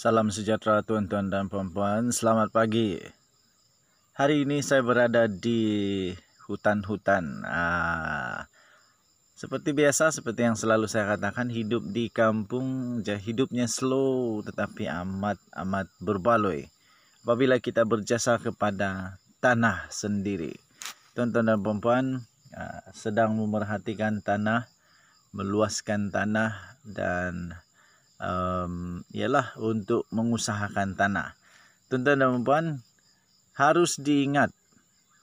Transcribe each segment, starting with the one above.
Salam sejahtera tuan-tuan dan puan-puan. Selamat pagi. Hari ini saya berada di hutan-hutan. Ah, seperti biasa, seperti yang selalu saya katakan, hidup di kampung hidupnya slow tetapi amat amat berbaloi. Apabila kita berjasa kepada tanah sendiri. Tuan-tuan dan puan-puan, ah, sedang memerhatikan tanah, meluaskan tanah dan um, ialah untuk mengusahakan tanah. Tuan-tuan dan puan, harus diingat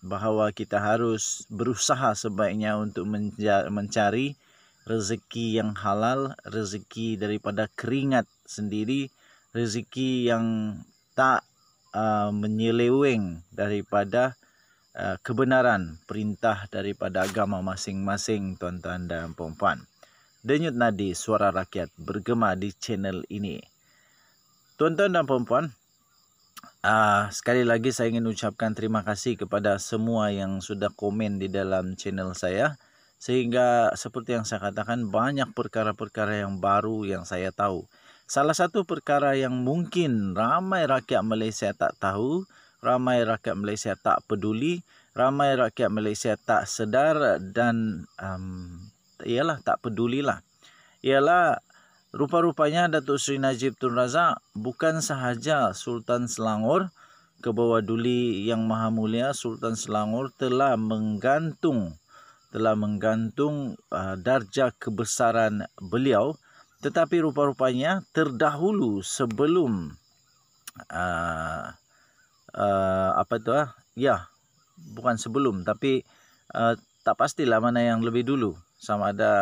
bahawa kita harus berusaha sebaiknya untuk mencari rezeki yang halal, rezeki daripada keringat sendiri, rezeki yang tak uh, menyeleweng daripada uh, kebenaran perintah daripada agama masing-masing tuan-tuan dan puan-puan denyut nadi suara rakyat bergema di channel ini. Tuan-tuan dan puan-puan, uh, sekali lagi saya ingin ucapkan terima kasih kepada semua yang sudah komen di dalam channel saya. Sehingga seperti yang saya katakan banyak perkara-perkara yang baru yang saya tahu. Salah satu perkara yang mungkin ramai rakyat Malaysia tak tahu, ramai rakyat Malaysia tak peduli, ramai rakyat Malaysia tak sedar dan um, ialah tak pedulilah. Ialah rupa-rupanya Datuk Seri Najib Tun Razak bukan sahaja Sultan Selangor ke bawah duli yang maha mulia Sultan Selangor telah menggantung telah menggantung uh, darjah kebesaran beliau tetapi rupa-rupanya terdahulu sebelum uh, uh, apa tu ah ya bukan sebelum tapi uh, tak pastilah mana yang lebih dulu sama ada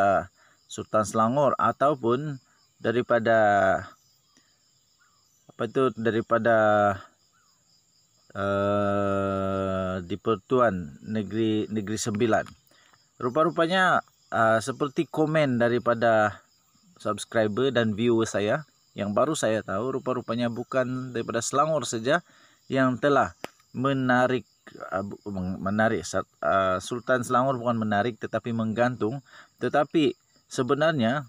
Sultan Selangor ataupun daripada apa itu daripada uh, di pertuan negeri negeri sembilan. Rupa-rupanya uh, seperti komen daripada subscriber dan viewer saya yang baru saya tahu rupa-rupanya bukan daripada Selangor saja yang telah menarik ah, menarik ah, Sultan Selangor bukan menarik tetapi menggantung tetapi sebenarnya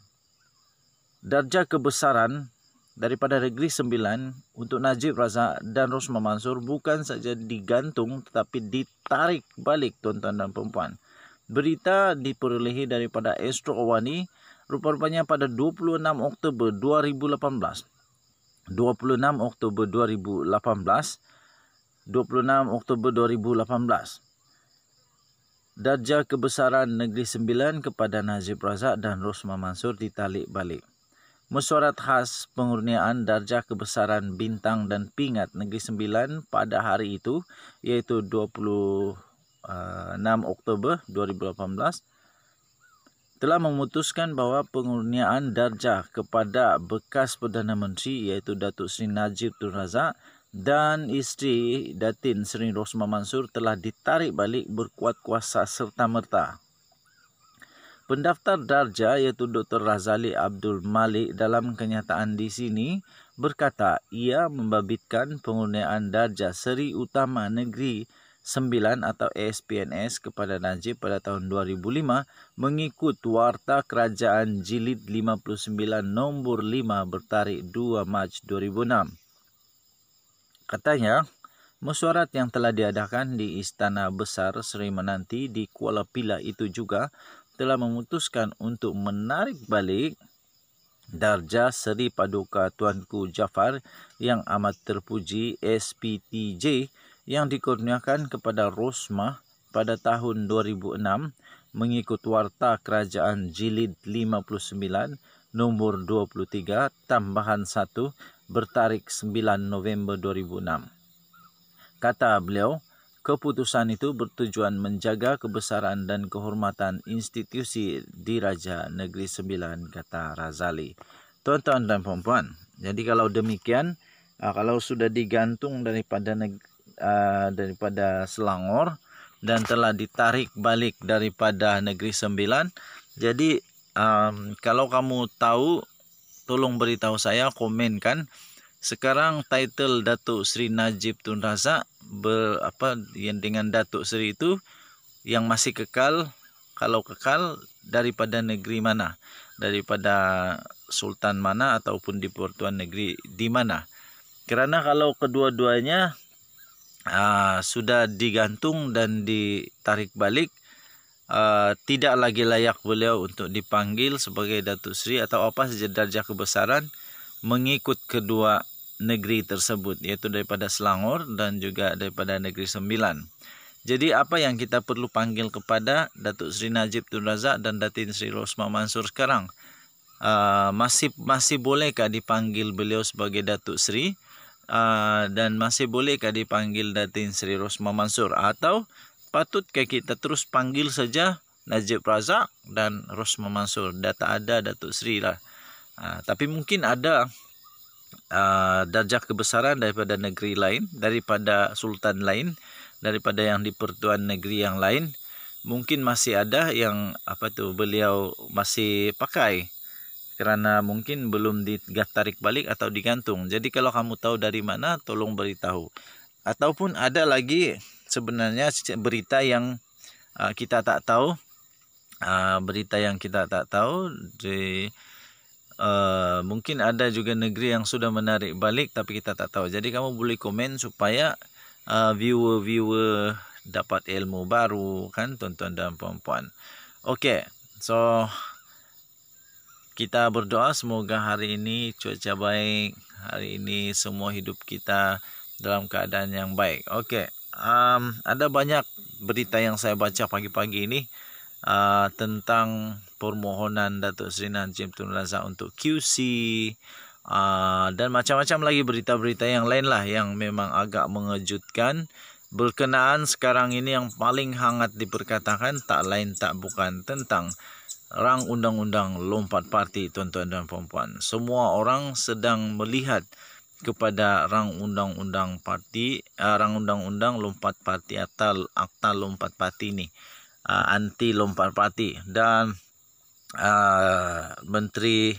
darjah kebesaran daripada negeri sembilan untuk Najib Razak dan Rosma Mansur bukan saja digantung tetapi ditarik balik tuan-tuan dan perempuan berita diperolehi daripada Astro Awani rupanya pada 26 Oktober 2018 26 Oktober 2018 26 Oktober 2018. Darjah Kebesaran Negeri Sembilan kepada Najib Razak dan Rosman Mansur ditalik balik. Mesyuarat khas pengurniaan darjah kebesaran bintang dan pingat Negeri Sembilan pada hari itu iaitu 26 eh, Oktober 2018 telah memutuskan bahawa pengurniaan darjah kepada bekas Perdana Menteri iaitu Datuk Seri Najib Tun Razak dan isteri Datin Seri Rosmah Mansur telah ditarik balik berkuat kuasa serta-merta. Pendaftar darjah iaitu Dr. Razali Abdul Malik dalam kenyataan di sini berkata ia membabitkan pengurniaan darjah Seri Utama Negeri 9 atau ASPNS kepada Najib pada tahun 2005 mengikut Warta Kerajaan Jilid 59 Nombor 5 bertarik 2 Mac 2006. Katanya, mesyuarat yang telah diadakan di Istana Besar Seri Menanti di Kuala Pila itu juga telah memutuskan untuk menarik balik darjah Seri Paduka Tuanku Jafar yang amat terpuji SPTJ yang dikurniakan kepada Rosmah pada tahun 2006 mengikut Warta Kerajaan Jilid 59 nombor 23 tambahan 1 bertarik 9 November 2006. Kata beliau, keputusan itu bertujuan menjaga kebesaran dan kehormatan institusi di Raja negeri sembilan, kata Razali. Tuan-tuan dan puan-puan, jadi kalau demikian, ah, kalau sudah digantung daripada negeri, Eh, daripada Selangor dan telah ditarik balik daripada negeri sembilan. Jadi um, kalau kamu tahu tolong beritahu saya komen kan. Sekarang title Datuk Sri Najib Tun Razak ber, apa yang dengan Datuk Sri itu yang masih kekal kalau kekal daripada negeri mana? Daripada sultan mana ataupun di pertuan negeri di mana? Karena kalau kedua-duanya Ah, sudah digantung dan ditarik balik uh, tidak lagi layak beliau untuk dipanggil sebagai Datuk Seri atau apa saja darjah kebesaran mengikut kedua negeri tersebut yaitu daripada Selangor dan juga daripada Negeri Sembilan. Jadi apa yang kita perlu panggil kepada Datuk Seri Najib Tun Razak dan Datin Seri Rosma Mansur sekarang? Uh, masih masih bolehkah dipanggil beliau sebagai Datuk Seri? Ah, dan masih bolehkah dipanggil Datin Sri Rosma Mansur atau patutkah kita terus panggil saja Najib Razak dan Rosma Mansur dah tak ada Datuk Sri lah aa, ah, tapi mungkin ada aa, ah, darjah kebesaran daripada negeri lain daripada Sultan lain daripada yang di pertuan negeri yang lain mungkin masih ada yang apa tu beliau masih pakai kerana mungkin belum ditarik balik atau digantung. Jadi kalau kamu tahu dari mana, tolong beritahu. Ataupun ada lagi sebenarnya berita yang uh, kita tak tahu. Uh, berita yang kita tak tahu di, uh, mungkin ada juga negeri yang sudah menarik balik tapi kita tak tahu jadi kamu boleh komen supaya viewer-viewer dapat ilmu baru kan tuan-tuan dan puan-puan ok so kita berdoa semoga hari ini cuaca baik, hari ini semua hidup kita dalam keadaan yang baik. Oke, okay. um, ada banyak berita yang saya baca pagi-pagi ini uh, tentang permohonan Datuk Seri Najib Tun Razak untuk QC uh, dan macam-macam lagi berita-berita yang lain lah yang memang agak mengejutkan. Berkenaan sekarang ini yang paling hangat diperkatakan tak lain tak bukan tentang rang undang-undang lompat parti tuan-tuan dan puan-puan. Semua orang sedang melihat kepada rang undang-undang parti, uh, rang undang-undang lompat parti atau akta lompat parti ini Uh, eh, anti lompat parti dan uh, menteri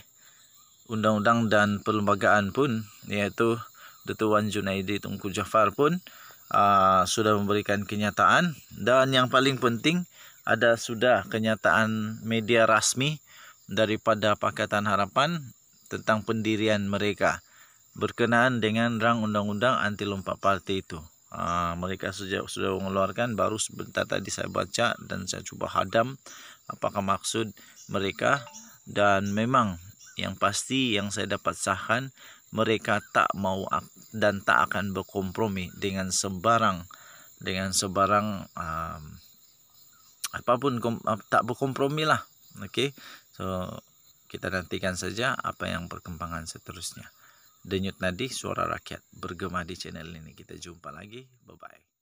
undang-undang dan perlembagaan pun iaitu Datuk Wan Junaidi Tunku Jafar pun uh, sudah memberikan kenyataan dan yang paling penting ada sudah kenyataan media rasmi daripada Pakatan Harapan tentang pendirian mereka berkenaan dengan rang undang-undang anti lompat parti itu. Ha, mereka sudah sudah mengeluarkan baru sebentar tadi saya baca dan saya cuba hadam apakah maksud mereka dan memang yang pasti yang saya dapat sahkan mereka tak mau dan tak akan berkompromi dengan sebarang dengan sebarang um, apapun tak berkompromi lah okay. so kita nantikan saja apa yang perkembangan seterusnya denyut nadi suara rakyat bergema di channel ini kita jumpa lagi bye bye